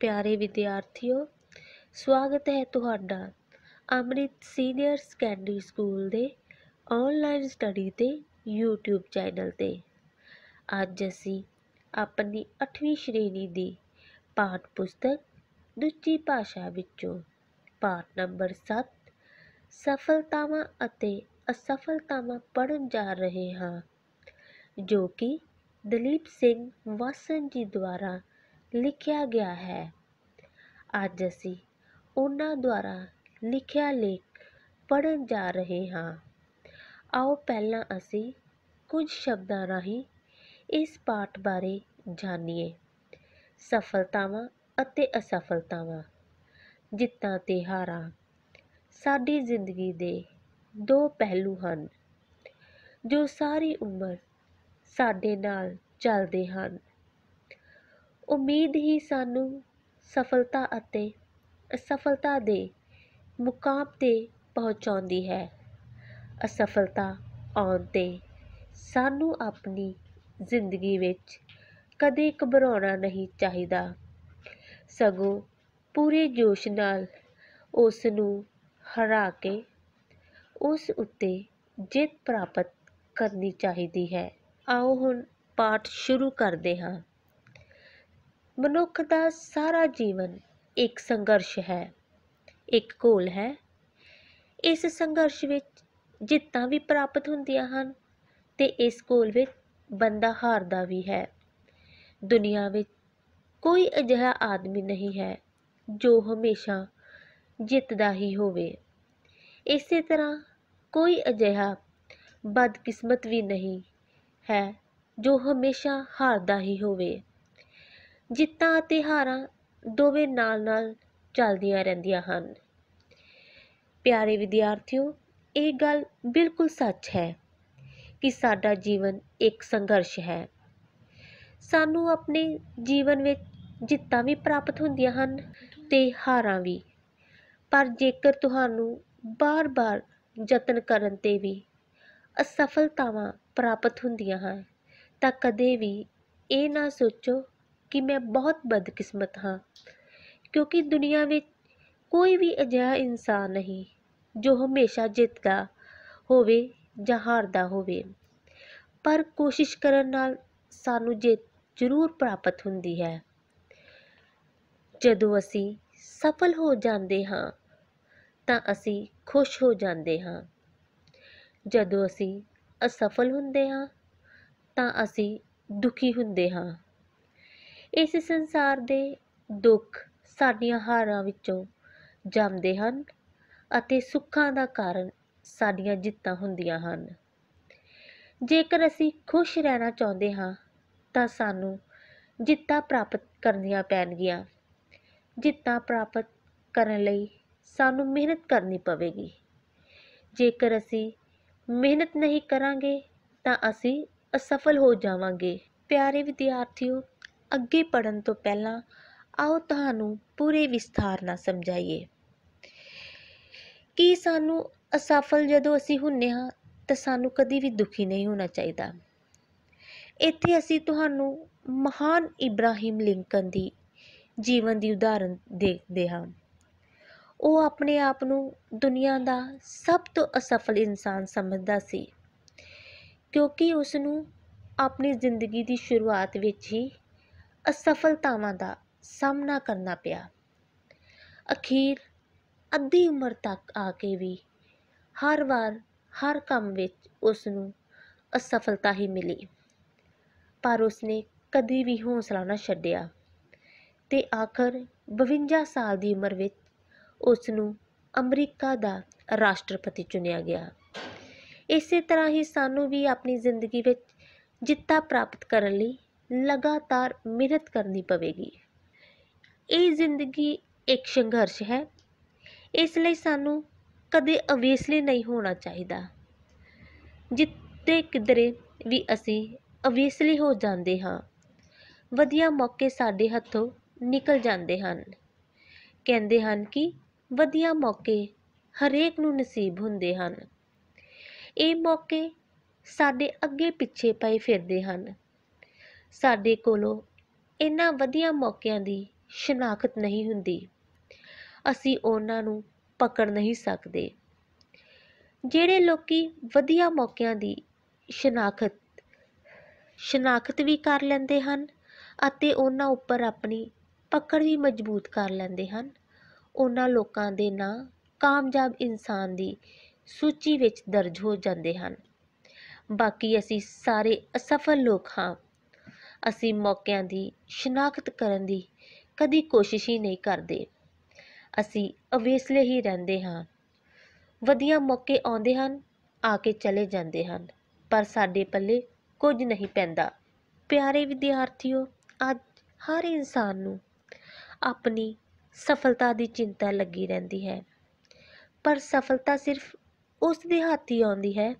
ਪਿਆਰੇ ਵਿਦਿਆਰਥੀਓ ਸਵਾਗਤ ਹੈ ਤੁਹਾਡਾ ਅੰਮ੍ਰਿਤ ਸੀਨੀਅਰ ਸੈਕੰਡਰੀ ਸਕੂਲ ਦੇ ਆਨਲਾਈਨ ਸਟੱਡੀ ਤੇ YouTube ਚੈਨਲ ਤੇ ਅੱਜ ਅਸੀਂ ਆਪਣੀ 8ਵੀਂ ਸ਼੍ਰੇਣੀ ਦੀ ਪਾਠ ਪੁਸਤਕ ਦੂਜੀ ਭਾਸ਼ਾ ਵਿੱਚੋਂ ਪਾਠ ਨੰਬਰ 7 ਸਫਲਤਾਵਾਂ ਅਤੇ ਅਸਫਲਤਾਵਾਂ ਪੜਨ ਜਾ ਰਹੇ ਹਾਂ ਜੋ ਕਿ ਦਲੀਪ ਸਿੰਘ ਵਾਸਨ ਜੀ ਦੁਆਰਾ ਲਿਖਿਆ ਗਿਆ ਹੈ ਅੱਜ ਅਸੀਂ ਉਹਨਾਂ ਦੁਆਰਾ ਲਿਖਿਆ ਲੇਖ ਪੜ੍ਹਨ ਜਾ ਰਹੇ ਹਾਂ ਆਓ ਪਹਿਲਾਂ ਅਸੀਂ ਕੁਝ ਸ਼ਬਦਾਂ ਰਾਹੀਂ ਇਸ ਪਾਠ ਬਾਰੇ ਜਾਣੀਏ ਸਫਲਤਾਵਾਂ ਅਤੇ ਅਸਫਲਤਾਵਾਂ ਜਿੱਤਾਂ ਤੇ ਹਾਰਾਂ ਸਾਡੀ ਜ਼ਿੰਦਗੀ ਦੇ ਦੋ ਪਹਿਲੂ ਹਨ ਜੋ ਸਾਰੀ ਉਮਰ ਸਾਡੇ ਨਾਲ ਚੱਲਦੇ ਹਨ ਉਮੀਦ ਹੀ ਸਾਨੂੰ ਸਫਲਤਾ ਅਤੇ ਅਸਫਲਤਾ ਦੇ ਮੁਕਾਮ 'ਤੇ ਪਹੁੰਚਾਉਂਦੀ ਹੈ ਅਸਫਲਤਾ ਆਉਣ 'ਤੇ ਸਾਨੂੰ ਆਪਣੀ ਜ਼ਿੰਦਗੀ ਵਿੱਚ ਕਦੇ ਘਬਰਾਉਣਾ ਨਹੀਂ ਚਾਹੀਦਾ ਸਗੋਂ ਪੂਰੇ ਜੋਸ਼ ਨਾਲ ਉਸ ਨੂੰ ਹਰਾ ਕੇ ਉਸ ਉੱਤੇ ਜਿੱਤ ਪ੍ਰਾਪਤ ਕਰਨੀ ਚਾਹੀਦੀ ਹੈ ਆਓ ਹੁਣ ਪਾਠ ਸ਼ੁਰੂ ਕਰਦੇ ਹਾਂ ਮਨੁੱਖ ਦਾ ਸਾਰਾ ਜੀਵਨ ਇੱਕ ਸੰਘਰਸ਼ ਹੈ ਇੱਕ ਘੋਲ ਹੈ ਇਸ ਸੰਘਰਸ਼ ਵਿੱਚ ਜਿੱਤਾਂ ਵੀ ਪ੍ਰਾਪਤ ਹੁੰਦੀਆਂ ਹਨ ਤੇ ਇਸ ਘੋਲ ਵਿੱਚ ਬੰਦਾ ਹਾਰਦਾ ਵੀ ਹੈ ਦੁਨੀਆ ਵਿੱਚ ਕੋਈ ਅਜਿਹਾ ਆਦਮੀ ਨਹੀਂ ਹੈ ਜੋ ਹਮੇਸ਼ਾ ਜਿੱਤਦਾ ਹੀ ਹੋਵੇ ਇਸੇ ਤਰ੍ਹਾਂ ਕੋਈ ਅਜਿਹਾ ਬਦਕਿਸਮਤ ਵੀ ਨਹੀਂ ਹੈ ਜੋ ਹਮੇਸ਼ਾ ਹਾਰਦਾ ਹੀ ਹੋਵੇ ਜਿੱਤਾਂ ਅਤੇ ਹਾਰਾਂ ਦੋਵੇਂ ਨਾਲ-ਨਾਲ ਚੱਲਦੀਆਂ ਰਹਿੰਦੀਆਂ ਹਨ ਪਿਆਰੇ ਵਿਦਿਆਰਥੀਓ ਇਹ ਗੱਲ ਬਿਲਕੁਲ ਸੱਚ ਹੈ ਕਿ ਸਾਡਾ ਜੀਵਨ ਇੱਕ ਸੰਘਰਸ਼ ਹੈ ਸਾਨੂੰ ਆਪਣੇ ਜੀਵਨ ਵਿੱਚ ਜਿੱਤਾਂ ਵੀ ਪ੍ਰਾਪਤ ਹੁੰਦੀਆਂ ਹਨ ਤੇ ਹਾਰਾਂ ਵੀ ਪਰ ਜੇਕਰ ਤੁਹਾਨੂੰ ਬਾਰ-ਬਾਰ ਯਤਨ ਕਰਨ ਤੇ ਵੀ ਅਸਫਲਤਾਵਾਂ ਪ੍ਰਾਪਤ ਹੁੰਦੀਆਂ ਹਨ ਤਾਂ ਕਦੇ ਵੀ ਇਹ ਨਾ ਸੋਚੋ ਕਿ ਮੈਂ ਬਹੁਤ ਬਦਕਿਸਮਤ ਹਾਂ ਕਿਉਂਕਿ ਦੁਨੀਆ ਵਿੱਚ ਕੋਈ ਵੀ ਅਜਿਹਾ ਇਨਸਾਨ ਨਹੀਂ ਜੋ ਹਮੇਸ਼ਾ ਜਿੱਤਦਾ ਹੋਵੇ ਜਾਂ ਹਾਰਦਾ ਹੋਵੇ ਪਰ ਕੋਸ਼ਿਸ਼ ਕਰਨ ਨਾਲ ਸਾਨੂੰ ਜਿੱਤ ਜ਼ਰੂਰ ਪ੍ਰਾਪਤ ਹੁੰਦੀ ਹੈ ਜਦੋਂ ਅਸੀਂ ਸਫਲ ਹੋ ਜਾਂਦੇ ਹਾਂ ਤਾਂ ਅਸੀਂ ਖੁਸ਼ ਹੋ ਜਾਂਦੇ ਹਾਂ ਜਦੋਂ ਅਸੀਂ ਅਸਫਲ ਹੁੰਦੇ ਹਾਂ ਤਾਂ ਅਸੀਂ ਦੁਖੀ ਹੁੰਦੇ ਹਾਂ ਇਸ ਸੰਸਾਰ ਦੇ ਦੁੱਖ ਸਾਡੀਆਂ ਹਾਰਾਂ ਵਿੱਚੋਂ ਜੰਮਦੇ ਹਨ ਅਤੇ ਸੁੱਖਾਂ ਦਾ ਕਾਰਨ ਸਾਡੀਆਂ ਜਿੱਤਾਂ ਹੁੰਦੀਆਂ ਹਨ ਜੇਕਰ ਅਸੀਂ ਖੁਸ਼ ਰਹਿਣਾ ਚਾਹੁੰਦੇ ਹਾਂ ਤਾਂ ਸਾਨੂੰ ਜਿੱਤਾਂ ਪ੍ਰਾਪਤ ਕਰਨੀਆਂ ਪੈਣਗੀਆਂ ਜਿੱਤਾਂ ਪ੍ਰਾਪਤ ਕਰਨ ਲਈ ਸਾਨੂੰ ਮਿਹਨਤ ਕਰਨੀ ਪਵੇਗੀ ਜੇਕਰ ਅਸੀਂ ਮਿਹਨਤ ਨਹੀਂ ਕਰਾਂਗੇ ਤਾਂ ਅਸੀਂ ਅਸਫਲ ਹੋ ਜਾਵਾਂਗੇ ਪਿਆਰੇ ਵਿਦਿਆਰਥੀਓ ਅੱਗੇ ਪੜਨ ਤੋਂ ਪਹਿਲਾਂ ਆਓ ਤੁਹਾਨੂੰ ਪੂਰੇ ਵਿਸਥਾਰ ਨਾਲ ਸਮਝਾਈਏ ਕਿ ਸਾਨੂੰ ਅਸਫਲ ਜਦੋਂ ਅਸੀਂ ਹੁੰਨੇ ਹਾਂ ਤਾਂ ਸਾਨੂੰ ਕਦੀ ਵੀ ਦੁਖੀ ਨਹੀਂ ਹੋਣਾ ਚਾਹੀਦਾ ਇੱਥੇ ਅਸੀਂ ਤੁਹਾਨੂੰ ਮਹਾਨ ਇਬਰਾਹਿਮ ਲਿੰਕਨ ਦੀ ਜੀਵਨ ਦੀ ਉਦਾਹਰਨ ਦੇਖਦੇ ਹਾਂ ਉਹ ਆਪਣੇ ਆਪ ਨੂੰ ਦੁਨੀਆ ਦਾ ਸਭ ਤੋਂ ਅਸਫਲ ਇਨਸਾਨ ਸਮਝਦਾ ਸੀ ਕਿਉਂਕਿ ਉਸ ਨੂੰ ਆਪਣੀ ਜ਼ਿੰਦਗੀ ਦੀ ਸ਼ੁਰੂਆਤ ਵਿੱਚ ਹੀ ਅਸਫਲਤਾਵਾਂ ਦਾ ਸਾਹਮਣਾ ਕਰਨਾ ਪਿਆ ਅਖੀਰ ਅੱਧੀ ਉਮਰ ਤੱਕ ਆ ਕੇ ਵੀ ਹਰ ਵਾਰ ਹਰ ਕੰਮ ਵਿੱਚ ਉਸ ਨੂੰ ਅਸਫਲਤਾ ਹੀ ਮਿਲੀ ਪਰ ਉਸਨੇ ਕਦੀ ਵੀ ਹੌਸਲਾ ਨਾ ਛੱਡਿਆ ਤੇ ਆਖਰ 52 ਸਾਲ ਦੀ ਉਮਰ ਵਿੱਚ ਉਸ ਨੂੰ ਅਮਰੀਕਾ ਦਾ ਰਾਸ਼ਟਰਪਤੀ ਚੁਣਿਆ ਗਿਆ ਇਸੇ ਤਰ੍ਹਾਂ ਹੀ ਸਾਨੂੰ ਵੀ ਆਪਣੀ ਜ਼ਿੰਦਗੀ ਵਿੱਚ ਜਿੱਤਾ ਪ੍ਰਾਪਤ ਕਰਨ ਲਈ ਲਗਾਤਾਰ ਮਿਹਨਤ ਕਰਨੀ ਪਵੇਗੀ ਇਹ ਜ਼ਿੰਦਗੀ ਇੱਕ ਸੰਘਰਸ਼ ਹੈ ਇਸ ਲਈ ਸਾਨੂੰ ਕਦੇ ਅਵੇਸਲੇ ਨਹੀਂ ਹੋਣਾ ਚਾਹੀਦਾ ਜਿੱਤੇ ਕਿਦਰੇ ਵੀ ਅਸੀਂ ਅਵੇਸਲੇ ਹੋ ਜਾਂਦੇ ਹਾਂ ਵਧੀਆ ਮੌਕੇ ਸਾਡੇ ਹੱਥੋਂ ਨਿਕਲ ਜਾਂਦੇ ਹਨ ਕਹਿੰਦੇ ਹਨ ਕਿ ਵਧੀਆ ਮੌਕੇ ਹਰੇਕ ਨੂੰ ਨਸੀਬ ਹੁੰਦੇ ਹਨ ਇਹ ਮੌਕੇ ਸਾਡੇ ਅੱਗੇ ਪਿੱਛੇ ਪਏ ਫਿਰਦੇ ਹਨ ਸਾਡੇ ਕੋਲੋਂ ਇਹਨਾਂ ਵਧੀਆ ਮੌਕਿਆਂ ਦੀ ਸ਼ਨਾਖਤ ਨਹੀਂ ਹੁੰਦੀ ਅਸੀਂ ਉਹਨਾਂ ਨੂੰ ਪਕੜ ਨਹੀਂ ਸਕਦੇ ਜਿਹੜੇ ਲੋਕੀ ਵਧੀਆ ਮੌਕਿਆਂ ਦੀ ਸ਼ਨਾਖਤ ਸ਼ਨਾਖਤ ਵੀ ਕਰ ਲੈਂਦੇ ਹਨ ਅਤੇ ਉਹਨਾਂ ਉੱਪਰ ਆਪਣੀ ਪਕੜ ਵੀ ਮਜ਼ਬੂਤ ਕਰ ਲੈਂਦੇ ਹਨ ਉਹਨਾਂ ਲੋਕਾਂ ਦੇ ਨਾਂ ਕਾਮਯਾਬ ਇਨਸਾਨ ਦੀ ਸੂਚੀ ਵਿੱਚ ਦਰਜ ਹੋ ਜਾਂਦੇ ਹਨ ਬਾਕੀ ਅਸੀਂ ਸਾਰੇ ਅਸਫਲ ਲੋਕ ਹਾਂ ਅਸੀਂ ਮੌਕਿਆਂ ਦੀ ਸ਼ਨਾਖਤ ਕਰਨ ਦੀ ਕਦੀ ਕੋਸ਼ਿਸ਼ ਹੀ ਨਹੀਂ ਕਰਦੇ ਅਸੀਂ ਅਵੇਸਲੇ ਹੀ ਰਹਿੰਦੇ ਹਾਂ ਵਧੀਆ ਮੌਕੇ ਆਉਂਦੇ ਹਨ ਆ ਕੇ ਚਲੇ ਜਾਂਦੇ ਹਨ ਪਰ ਸਾਡੇ ਪੱਲੇ ਕੁਝ ਨਹੀਂ ਪੈਂਦਾ ਪਿਆਰੇ ਵਿਦਿਆਰਥੀਓ ਅੱਜ ਹਰ ਇਨਸਾਨ ਨੂੰ ਆਪਣੀ ਸਫਲਤਾ ਦੀ ਚਿੰਤਾ ਲੱਗੀ ਰਹਿੰਦੀ ਹੈ ਪਰ ਸਫਲਤਾ ਸਿਰਫ ਉਸ ਦੇ ਹੱਥ ਹੀ ਆਉਂਦੀ ਹੈ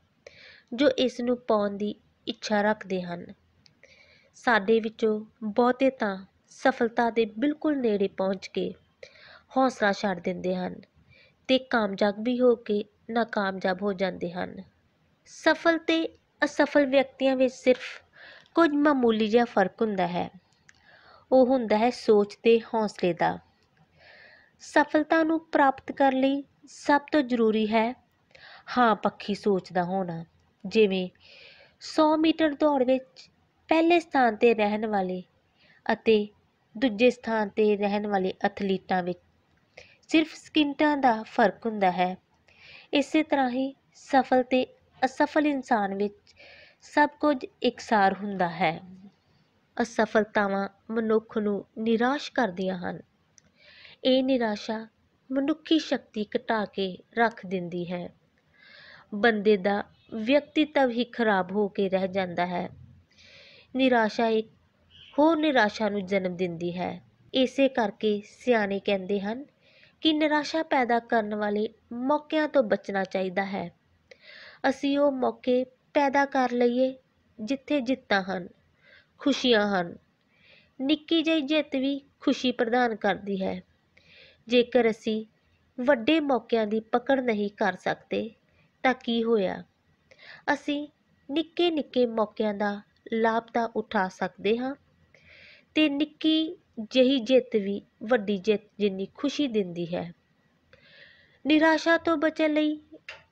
ਜੋ ਇਸ ਨੂੰ ਪਾਉਣ ਦੀ ਇੱਛਾ ਰੱਖਦੇ ਹਨ ਸਾਡੇ ਵਿੱਚੋਂ ਬਹੁਤੇ ਤਾਂ ਸਫਲਤਾ ਦੇ ਬਿਲਕੁਲ ਨੇੜੇ ਪਹੁੰਚ ਕੇ ਹੌਸਲਾ ਛੱਡ ਦਿੰਦੇ ਹਨ ਤੇ ਕਾਮਯਾਬ ਵੀ ਹੋ ਕੇ ਨਾਕਾਮਯਾਬ ਹੋ ਜਾਂਦੇ ਹਨ ਸਫਲ ਤੇ ਅਸਫਲ ਵਿਅਕਤੀਆਂ ਵਿੱਚ ਸਿਰਫ ਕੁਝ ਮਾਮੂਲੀ ਜਿਹਾ ਫਰਕ ਹੁੰਦਾ ਹੈ ਉਹ ਹੁੰਦਾ ਹੈ ਸੋਚ ਤੇ ਹੌਸਲੇ ਦਾ ਸਫਲਤਾ ਨੂੰ ਪ੍ਰਾਪਤ ਕਰਨ ਲਈ ਸਭ ਤੋਂ ਜ਼ਰੂਰੀ ਹੈ ਹਾਂ ਪੱਖੀ ਸੋਚ ਦਾ ਹੋਣਾ ਜਿਵੇਂ 100 ਮੀਟਰ ਦੌੜ ਵਿੱਚ ਪਹਿਲੇ ਸਥਾਨ 'ਤੇ ਰਹਿਣ ਵਾਲੇ ਅਤੇ ਦੂਜੇ ਸਥਾਨ 'ਤੇ ਰਹਿਣ ਵਾਲੇ ਅਥਲੀਟਾਂ ਵਿੱਚ ਸਿਰਫ ਸਕਿੰਟਾਂ ਦਾ ਫਰਕ ਹੁੰਦਾ ਹੈ ਇਸੇ ਤਰ੍ਹਾਂ ਹੀ ਸਫਲ ਤੇ ਅਸਫਲ ਇਨਸਾਨ ਵਿੱਚ ਸਭ ਕੁਝ ਇਕਸਾਰ ਹੁੰਦਾ ਹੈ ਅਸਫਲਤਾਵਾਂ ਮਨੁੱਖ ਨੂੰ ਨਿਰਾਸ਼ ਕਰਦੀਆਂ ਹਨ ਇਹ ਨਿਰਾਸ਼ਾ ਮਨੁੱਖੀ ਸ਼ਕਤੀ ਘਟਾ ਕੇ ਰੱਖ ਦਿੰਦੀ ਹੈ ਬੰਦੇ ਦਾ ਵਿਅਕਤੀਤਵ ਹੀ ਖਰਾਬ ਹੋ ਕੇ ਰਹਿ ਜਾਂਦਾ ਹੈ ਨਿਰਾਸ਼ਾ ਇੱਕ ਹੋਰ ਨਿਰਾਸ਼ਾ ਨੂੰ ਜਨਮ ਦਿੰਦੀ ਹੈ ਇਸੇ ਕਰਕੇ ਸਿਆਣੇ ਕਹਿੰਦੇ ਹਨ ਕਿ ਨਿਰਾਸ਼ਾ ਪੈਦਾ ਕਰਨ ਵਾਲੇ ਮੌਕਿਆਂ ਤੋਂ ਬਚਣਾ ਚਾਹੀਦਾ ਹੈ ਅਸੀਂ ਉਹ ਮੌਕੇ ਪੈਦਾ ਕਰ ਲਈਏ ਜਿੱਥੇ ਜਿੱਤਾਂ ਹਨ ਖੁਸ਼ੀਆਂ ਹਨ ਨਿੱਕੀ ਜਿਹੀ ਜਿੱਤ ਵੀ ਖੁਸ਼ੀ ਪ੍ਰਦਾਨ ਕਰਦੀ ਹੈ ਜੇਕਰ ਅਸੀਂ ਵੱਡੇ ਮੌਕਿਆਂ ਦੀ ਪਕੜ ਨਹੀਂ ਕਰ ਸਕਦੇ ਤਾਂ ਕੀ ਹੋਇਆ ਅਸੀਂ ਨਿੱਕੇ ਨਿੱਕੇ ਮੌਕਿਆਂ ਦਾ ਲਾਭ ਤਾਂ ਉਠਾ ਸਕਦੇ ਹਾਂ ਅਤੇ ਨਿੱਕੀ ਜਿਹੀ ਜਿੱਤ ਵੀ ਵੱਡੀ ਜਿੱਤ ਜਿੰਨੀ ਖੁਸ਼ੀ ਦਿੰਦੀ ਹੈ ਨਿਰਾਸ਼ਾ ਤੋਂ ਬਚਣ ਲਈ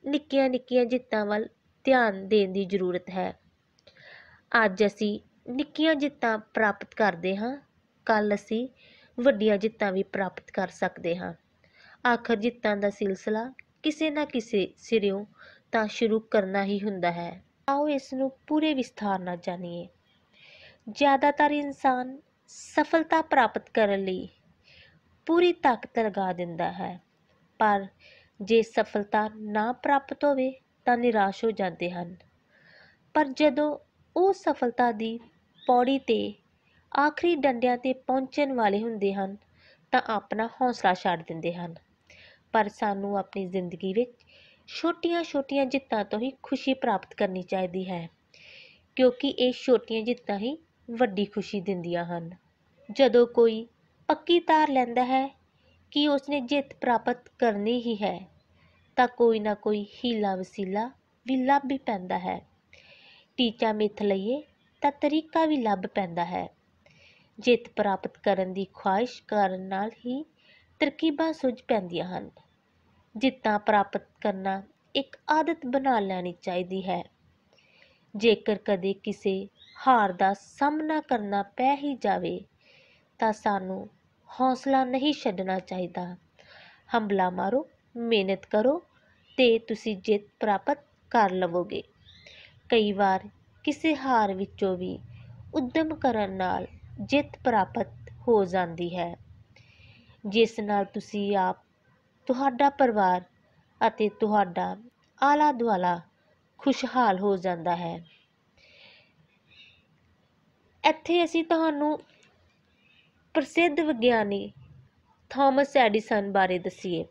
ਨਿੱਕੀਆਂ ਨਿੱਕੀਆਂ ਜਿੱਤਾਂ ਵੱਲ ਧਿਆਨ ਦੇਣ ਦੀ ਜ਼ਰੂਰਤ ਹੈ ਅੱਜ ਅਸੀਂ ਨਿੱਕੀਆਂ ਜਿੱਤਾਂ ਪ੍ਰਾਪਤ ਕਰਦੇ ਹਾਂ ਕੱਲ ਅਸੀਂ ਵੱਡੀਆਂ ਜਿੱਤਾਂ ਵੀ ਪ੍ਰਾਪਤ ਕਰ ਸਕਦੇ ਹਾਂ ਆਖਰ ਜਿੱਤਾਂ ਦਾ ਸਿਲਸਿਲਾ ਕਿਸੇ ਨਾ ਕਿਸੇ ਸਿਰਿਓਂ ਤਾਂ ਸ਼ੁਰੂ ਕਰਨਾ ਹੀ ਹੁੰਦਾ ਹੈ ਆਓ ਇਸ ਨੂੰ ਪੂਰੇ ਵਿਸਥਾਰ ਨਾਲ ਜਾਣੀਏ ਜ਼ਿਆਦਾਤਰ ਇਨਸਾਨ ਸਫਲਤਾ ਪ੍ਰਾਪਤ ਕਰਨ ਲਈ ਪੂਰੀ ਤਾਕਤ ਲਗਾ ਦਿੰਦਾ ਹੈ ਪਰ ਜੇ ਸਫਲਤਾ ਨਾ ਪ੍ਰਾਪਤ ਹੋਵੇ ਤਾਂ ਨਿਰਾਸ਼ ਹੋ ਜਾਂਦੇ ਹਨ ਪਰ ਜਦੋਂ ਉਹ ਸਫਲਤਾ ਦੀ ਪੌੜੀ ਤੇ ਆਖਰੀ ਡੰਡਿਆਂ ਤੇ ਪਹੁੰਚਣ ਵਾਲੇ ਹੁੰਦੇ ਹਨ ਤਾਂ ਆਪਣਾ ਹੌਸਲਾ ਛੱਡ ਦਿੰਦੇ ਹਨ ਪਰ ਸਾਨੂੰ ਆਪਣੀ ਜ਼ਿੰਦਗੀ ਵਿੱਚ ਛੋਟੀਆਂ-ਛੋਟੀਆਂ ਜਿੱਤਾਂ ਤੋਂ ਹੀ ਖੁਸ਼ੀ ਪ੍ਰਾਪਤ ਕਰਨੀ ਚਾਹੀਦੀ ਹੈ ਕਿਉਂਕਿ ਇਹ ਛੋਟੀਆਂ ਜਿੱਤਾਂ ਹੀ ਵੱਡੀ ਖੁਸ਼ੀ ਦਿੰਦੀਆਂ ਹਨ। ਜਦੋਂ ਕੋਈ ਪੱਕੀ ਤਾਰ ਲੈਂਦਾ ਹੈ ਕਿ ਉਸਨੇ ਜਿੱਤ ਪ੍ਰਾਪਤ ਕਰਨੀ ਹੀ ਹੈ ਤਾਂ ਕੋਈ ਨਾ ਕੋਈ ਹੀਲਾ-ਵਸੀਲਾ ਵੀ ਲੱਭ ਹੀ ਪੈਂਦਾ ਹੈ। ਟੀਚਾ ਮਿੱਥ ਲਈਏ ਤਾਂ ਤਰੀਕਾ ਵੀ ਲੱਭ ਪੈਂਦਾ ਹੈ। ਜਿੱਤ ਪ੍ਰਾਪਤ ਕਰਨ ਦੀ ਖ਼ਾਹਿਸ਼ ਕਰਨ ਨਾਲ ਹੀ ਤਰਕੀਬਾਂ ਸੁੱਝ ਪੈਂਦੀਆਂ ਹਨ। ਜਿੱਤਾਂ ਪ੍ਰਾਪਤ ਕਰਨਾ ਇੱਕ ਆਦਤ ਬਣਾ ਲੈਣੀ ਚਾਹੀਦੀ ਹੈ ਜੇਕਰ ਕਦੇ ਕਿਸੇ ਹਾਰ ਦਾ ਸਾਹਮਣਾ ਕਰਨਾ ਪੈ ਹੀ ਜਾਵੇ ਤਾਂ ਸਾਨੂੰ ਹੌਸਲਾ ਨਹੀਂ ਛੱਡਣਾ ਚਾਹੀਦਾ ਹੰਬਲਾ ਮਾਰੋ ਮਿਹਨਤ ਕਰੋ ਤੇ ਤੁਸੀਂ ਜਿੱਤ ਪ੍ਰਾਪਤ ਕਰ ਲਵੋਗੇ ਕਈ ਵਾਰ ਕਿਸੇ ਹਾਰ ਵਿੱਚੋਂ ਵੀ ਉਦਮ ਕਰਨ ਨਾਲ ਜਿੱਤ ਪ੍ਰਾਪਤ ਹੋ ਜਾਂਦੀ ਹੈ ਜਿਸ ਨਾਲ ਤੁਸੀਂ ਆਪ ਤੁਹਾਡਾ ਪਰਿਵਾਰ ਅਤੇ ਤੁਹਾਡਾ ਆਲਾ ਦੁਆਲਾ ਖੁਸ਼ਹਾਲ ਹੋ ਜਾਂਦਾ ਹੈ ਇੱਥੇ ਅਸੀਂ ਤੁਹਾਨੂੰ ਪ੍ਰਸਿੱਧ ਵਿਗਿਆਨੀ ਥਾਮਸ ਐਡੀਸਨ ਬਾਰੇ ਦਸੀਏ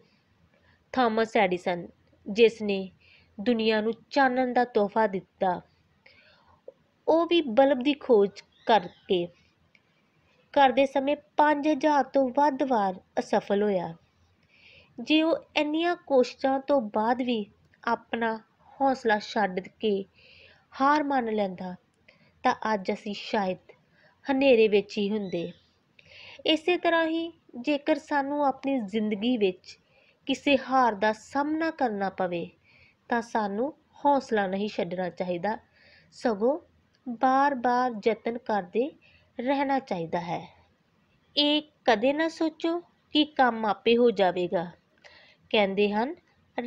ਥਾਮਸ ਐਡੀਸਨ ਜਿਸ ਨੇ ਦੁਨੀਆ ਨੂੰ ਚਾਨਣ ਦਾ ਤੋਹਫਾ ਦਿੱਤਾ ਉਹ ਵੀ ਬਲਬ ਦੀ ਖੋਜ ਕਰਕੇ ਕਰਦੇ ਸਮੇਂ 5000 ਤੋਂ ਵੱਧ ਵਾਰ ਅਸਫਲ ਹੋਇਆ ਜੇ ਉਹ ਇੰਨੀਆਂ ਕੋਸ਼ਿਸ਼ਾਂ ਤੋਂ ਬਾਅਦ ਵੀ ਆਪਣਾ ਹੌਸਲਾ ਛੱਡ ਕੇ ਹਾਰ ਮੰਨ ਲੈਂਦਾ ਤਾਂ ਅੱਜ ਅਸੀਂ ਸ਼ਾਇਦ ਹਨੇਰੇ ਵਿੱਚ ਹੀ ਹੁੰਦੇ ਇਸੇ ਤਰ੍ਹਾਂ ਹੀ ਜੇਕਰ ਸਾਨੂੰ ਆਪਣੀ ਜ਼ਿੰਦਗੀ ਵਿੱਚ ਕਿਸੇ ਹਾਰ ਦਾ ਸਾਹਮਣਾ ਕਰਨਾ ਪਵੇ ਤਾਂ ਸਾਨੂੰ ਹੌਸਲਾ ਨਹੀਂ ਛੱਡਣਾ ਚਾਹੀਦਾ ਸਗੋਂ ਬਾਰ-ਬਾਰ ਯਤਨ ਕਰਦੇ ਰਹਿਣਾ ਚਾਹੀਦਾ ਹੈ ਇਹ ਕਦੇ ਨਾ ਸੋਚੋ ਕਿ ਕੰਮ ਆਪੇ ਹੋ ਜਾਵੇਗਾ ਕਹਿੰਦੇ ਹਨ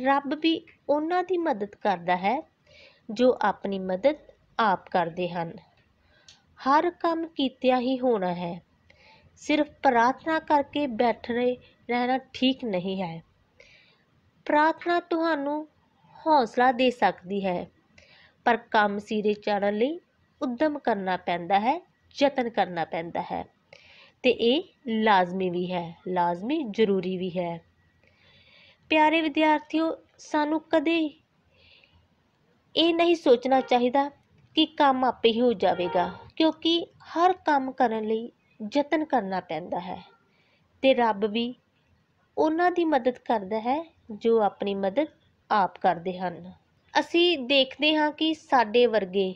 ਰੱਬ ਵੀ ਉਹਨਾਂ ਦੀ ਮਦਦ ਕਰਦਾ ਹੈ ਜੋ ਆਪਣੀ ਮਦਦ ਆਪ ਕਰਦੇ ਹਨ ਹਰ ਕੰਮ ਕੀਤਿਆ ਹੀ ਹੋਣਾ ਹੈ ਸਿਰਫ ਪ੍ਰਾਰਥਨਾ ਕਰਕੇ ਬੈਠੇ ਰਹਿਣਾ ਠੀਕ ਨਹੀਂ ਹੈ ਪ੍ਰਾਰਥਨਾ ਤੁਹਾਨੂੰ ਹੌਸਲਾ ਦੇ ਸਕਦੀ ਹੈ ਪਰ ਕੰਮ ਸਿਰੇ ਚੜਨ ਲਈ ਉਦਮ ਕਰਨਾ ਪੈਂਦਾ ਹੈ ਯਤਨ ਕਰਨਾ ਪੈਂਦਾ ਹੈ ਤੇ ਇਹ ਲਾਜ਼ਮੀ ਵੀ ਹੈ ਲਾਜ਼ਮੀ ਜ਼ਰੂਰੀ ਵੀ ਹੈ ਪਿਆਰੇ ਵਿਦਿਆਰਥੀਓ ਸਾਨੂੰ ਕਦੇ ਇਹ ਨਹੀਂ ਸੋਚਣਾ ਚਾਹੀਦਾ ਕਿ ਕੰਮ ਆਪੇ ਹੀ ਹੋ ਜਾਵੇਗਾ ਕਿਉਂਕਿ ਹਰ ਕੰਮ ਕਰਨ ਲਈ ਯਤਨ ਕਰਨਾ ਪੈਂਦਾ ਹੈ ਤੇ ਰੱਬ ਵੀ ਉਹਨਾਂ ਦੀ ਮਦਦ ਕਰਦਾ ਹੈ ਜੋ ਆਪਣੀ ਮਦਦ ਆਪ ਕਰਦੇ ਹਨ ਅਸੀਂ ਦੇਖਦੇ ਹਾਂ ਕਿ ਸਾਡੇ ਵਰਗੇ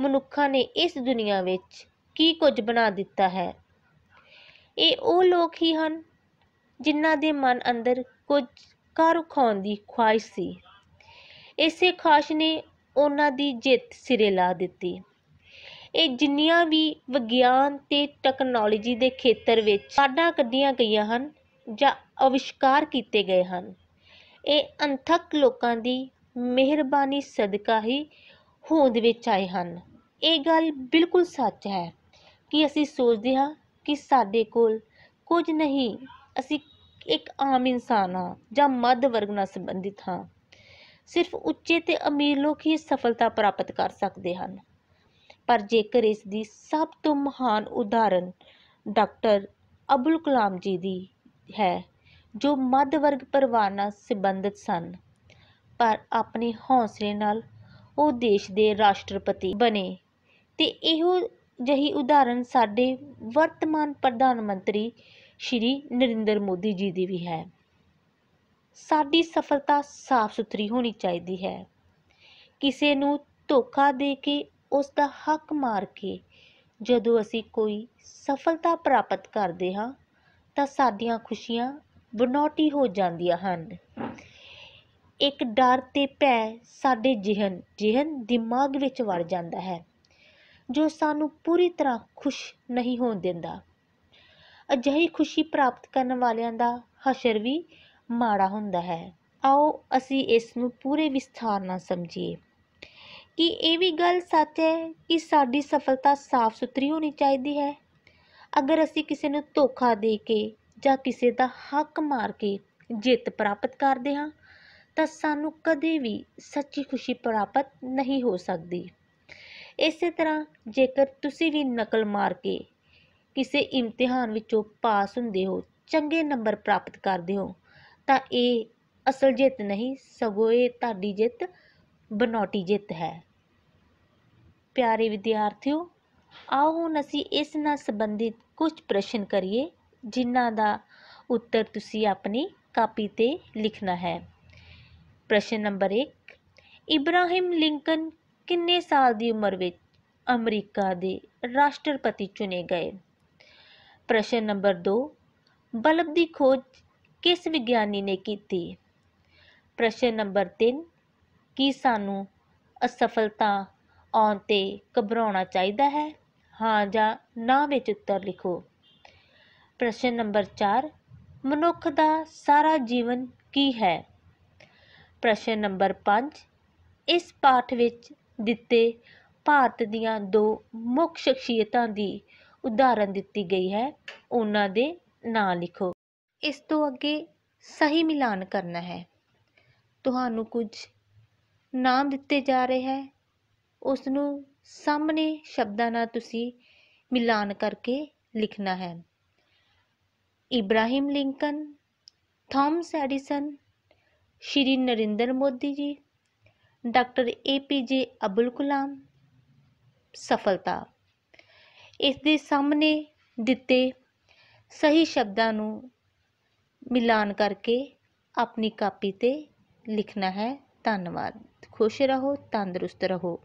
ਮਨੁੱਖਾਂ ਨੇ ਇਸ ਦੁਨੀਆ ਵਿੱਚ ਕੀ ਕੁਝ ਬਣਾ ਦਿੱਤਾ ਹੈ ਇਹ ਉਹ ਲੋਕ ਹੀ ਹਨ ਜਿਨ੍ਹਾਂ ਦੇ ਮਨ ਅੰਦਰ ਕੁਝ ਘਰ ਖਾਉਣ ਦੀ ਖੁਆਇਸ਼ ਸੀ ਇਸੇ ਖਾਸ਼ ਨੇ ਉਹਨਾਂ ਦੀ ਜਿੱਤ ਸਿਰੇ ਲਾ ਦਿੱਤੀ ਇਹ ਜਿੰਨੀਆਂ ਵੀ ਵਿਗਿਆਨ ਤੇ ਟੈਕਨੋਲੋਜੀ ਦੇ ਖੇਤਰ ਵਿੱਚ ਕਾਢਾਂ ਕੱਢੀਆਂ ਗਈਆਂ ਹਨ ਜਾਂ ਅਵਿਸ਼ਕਾਰ ਕੀਤੇ ਗਏ ਹਨ ਇਹ ਅੰਥਕ ਲੋਕਾਂ ਦੀ ਮਿਹਰਬਾਨੀ ਸਦਕਾ ਹੀ ਹੋਂਦ ਵਿੱਚ ਆਏ ਹਨ ਇਹ ਗੱਲ ਬਿਲਕੁਲ ਸੱਚ ਹੈ ਕਿ ਅਸੀਂ ਸੋਚਦੇ ਹਾਂ ਕਿ ਸਾਡੇ ਕੋਲ ਕੁਝ ਨਹੀਂ ਅਸੀਂ ਇੱਕ ਆਮ ਇਨਸਾਨ ਹਾਂ ਜਾਂ ਮੱਧ ਵਰਗ ਨਾਲ ਸੰਬੰਧਿਤ ਹਾਂ ਸਿਰਫ ਉੱਚੇ ਤੇ ਅਮੀਰ ਲੋਕ ਹੀ ਸਫਲਤਾ ਪ੍ਰਾਪਤ ਕਰ ਸਕਦੇ ਹਨ ਪਰ ਜੇਕਰ ਇਸ ਦੀ ਸਭ ਤੋਂ ਮਹਾਨ ਉਦਾਹਰਨ ਡਾਕਟਰ ਅਬੁਲ ਕਲਾਮ ਜੀ ਦੀ ਹੈ ਜੋ ਮੱਧ ਵਰਗ ਪਰਿਵਾਰ ਨਾਲ ਸੰਬੰਧਿਤ ਸਨ ਪਰ ਆਪਣੇ ਹੌਸਲੇ ਨਾਲ ਉਹ ਦੇਸ਼ ਦੇ ਰਾਸ਼ਟਰਪਤੀ ਬਣੇ ਤੇ ਇਹੋ ਜਹੀ ਉਦਾਹਰਨ ਸਾਡੇ ਵਰਤਮਾਨ ਪ੍ਰਧਾਨ ਮੰਤਰੀ ਸ਼੍ਰੀ ਨਰਿੰਦਰ ਮੋਦੀ ਜੀ ਦੀ ਵੀ ਹੈ ਸਾਡੀ ਸਫਲਤਾ ਸਾਫ਼ ਸੁਥਰੀ ਹੋਣੀ ਚਾਹੀਦੀ ਹੈ ਕਿਸੇ ਨੂੰ ਧੋਖਾ ਦੇ ਕੇ ਉਸ ਦਾ ਹੱਕ ਮਾਰ ਕੇ ਜਦੋਂ ਅਸੀਂ ਕੋਈ ਸਫਲਤਾ ਪ੍ਰਾਪਤ ਕਰਦੇ ਹਾਂ ਤਾਂ ਸਾਡੀਆਂ ਖੁਸ਼ੀਆਂ ਬਨੌਟੀ ਹੋ ਜਾਂਦੀਆਂ ਹਨ ਇੱਕ ਡਰ ਤੇ ਭੈ ਸਾਡੇ ਜਿਹਨ ਜਿਹਨ ਦਿਮਾਗ ਵਿੱਚ ਵੜ ਜਾਂਦਾ ਹੈ ਜੋ ਸਾਨੂੰ ਪੂਰੀ ਤਰ੍ਹਾਂ ਖੁਸ਼ ਨਹੀਂ ਹੋਣ ਦਿੰਦਾ ਅਜਿਹੀ ਖੁਸ਼ੀ ਪ੍ਰਾਪਤ ਕਰਨ ਵਾਲਿਆਂ ਦਾ ਹਸ਼ਰ ਵੀ ਮਾੜਾ ਹੁੰਦਾ ਹੈ ਆਓ ਅਸੀਂ ਇਸ ਨੂੰ ਪੂਰੇ ਵਿਸਥਾਰ ਨਾਲ ਸਮਝੀਏ ਕਿ ਇਹ ਵੀ ਗੱਲ ਸੱਚ ਹੈ ਕਿ ਸਾਡੀ ਸਫਲਤਾ ਸਾਫ਼ ਸੁਥਰੀ ਹੋਣੀ ਚਾਹੀਦੀ ਹੈ ਅਗਰ ਅਸੀਂ ਕਿਸੇ ਨੂੰ ਧੋਖਾ ਦੇ ਕੇ ਜਾਂ ਕਿਸੇ ਦਾ ਹੱਕ ਮਾਰ ਕੇ ਜਿੱਤ ਪ੍ਰਾਪਤ ਕਰਦੇ ਹਾਂ ਤਾਂ ਸਾਨੂੰ ਕਦੇ ਵੀ ਸੱਚੀ ਖੁਸ਼ੀ ਪ੍ਰਾਪਤ ਨਹੀਂ ਹੋ ਸਕਦੀ ਇਸੇ ਤਰ੍ਹਾਂ ਜੇਕਰ ਤੁਸੀਂ ਵੀ ਨਕਲ ਮਾਰ ਕੇ ਕਿਸੇ ਇਮਤਿਹਾਨ ਵਿੱਚੋਂ ਪਾਸ ਹੁੰਦੇ ਹੋ ਚੰਗੇ ਨੰਬਰ ਪ੍ਰਾਪਤ ਕਰਦੇ ਹੋ ਤਾਂ ਇਹ ਅਸਲ ਜਿੱਤ ਨਹੀਂ ਸਗੋਂ ਇਹ ਤੁਹਾਡੀ ਜਿੱਤ ਬਨੌਟੀ ਜਿੱਤ ਹੈ ਪਿਆਰੇ ਵਿਦਿਆਰਥੀਓ ਆਓ ਹੁਣ ਅਸੀਂ ਇਸ ਨਾਲ ਸੰਬੰਧਿਤ ਕੁਝ ਪ੍ਰਸ਼ਨ ਕਰੀਏ ਜਿਨ੍ਹਾਂ ਦਾ ਉੱਤਰ ਤੁਸੀਂ ਆਪਣੀ ਕਾਪੀ ਤੇ ਲਿਖਣਾ ਹੈ ਪ੍ਰਸ਼ਨ ਨੰਬਰ 1 ਇਬਰਾਹਿਮ ਲਿੰਕਨ ਕਿੰਨੇ ਸਾਲ ਦੀ ਉਮਰ ਵਿੱਚ ਅਮਰੀਕਾ ਦੇ ਰਾਸ਼ਟਰਪਤੀ ਚੁਣੇ ਗਏ ਪ੍ਰਸ਼ਨ ਨੰਬਰ 2 ਬਲਬ ਦੀ ਖੋਜ ਕਿਸ ਵਿਗਿਆਨੀ ਨੇ ਕੀਤੀ ਪ੍ਰਸ਼ਨ ਨੰਬਰ 3 ਕੀ ਸਾਨੂੰ ਅਸਫਲਤਾ ਆਉਣ ਤੇ ਘਬਰਾਉਣਾ ਚਾਹੀਦਾ ਹੈ ਹਾਂ ਜਾਂ ਨਾ ਵਿੱਚ ਉੱਤਰ ਲਿਖੋ ਪ੍ਰਸ਼ਨ ਨੰਬਰ 4 ਮਨੁੱਖ ਦਾ ਸਾਰਾ ਜੀਵਨ ਕੀ ਹੈ ਪ੍ਰਸ਼ਨ ਨੰਬਰ 5 ਇਸ ਪਾਠ ਵਿੱਚ ਦਿੱਤੇ ਭਾਰਤ ਦੀਆਂ ਦੋ ਮੁੱਖ ਸ਼ਖਸੀਅਤਾਂ ਦੀ ਉਦਾਹਰਨ ਦਿੱਤੀ ਗਈ ਹੈ ਉਹਨਾਂ ਦੇ ਨਾਂ ਲਿਖੋ ਇਸ ਤੋਂ ਅੱਗੇ ਸਹੀ ਮਿਲਾਨ ਕਰਨਾ ਹੈ ਤੁਹਾਨੂੰ ਕੁਝ ਨਾਮ ਦਿੱਤੇ ਜਾ ਰਹੇ ਹੈ ਉਸ ਨੂੰ ਸਾਹਮਣੇ ਸ਼ਬਦਾਂ ਨਾਲ ਤੁਸੀਂ ਮਿਲਾਨ ਕਰਕੇ ਲਿਖਣਾ ਹੈ Abraham Lincoln Thomas Edison Shri Narendra Modi ji doctor ਏ ਪੀ ਜੇ ਅਬਦੁਲ ਕਲਾਮ ਸਫਲਤਾ ਇਸ ਦੇ ਸਾਹਮਣੇ ਦਿੱਤੇ ਸਹੀ ਸ਼ਬਦਾਂ ਨੂੰ ਮਿਲਾਨ ਕਰਕੇ ਆਪਣੀ ਕਾਪੀ 'ਤੇ ਲਿਖਣਾ ਹੈ ਧੰਨਵਾਦ ਖੁਸ਼ ਰਹੋ ਤੰਦਰੁਸਤ ਰਹੋ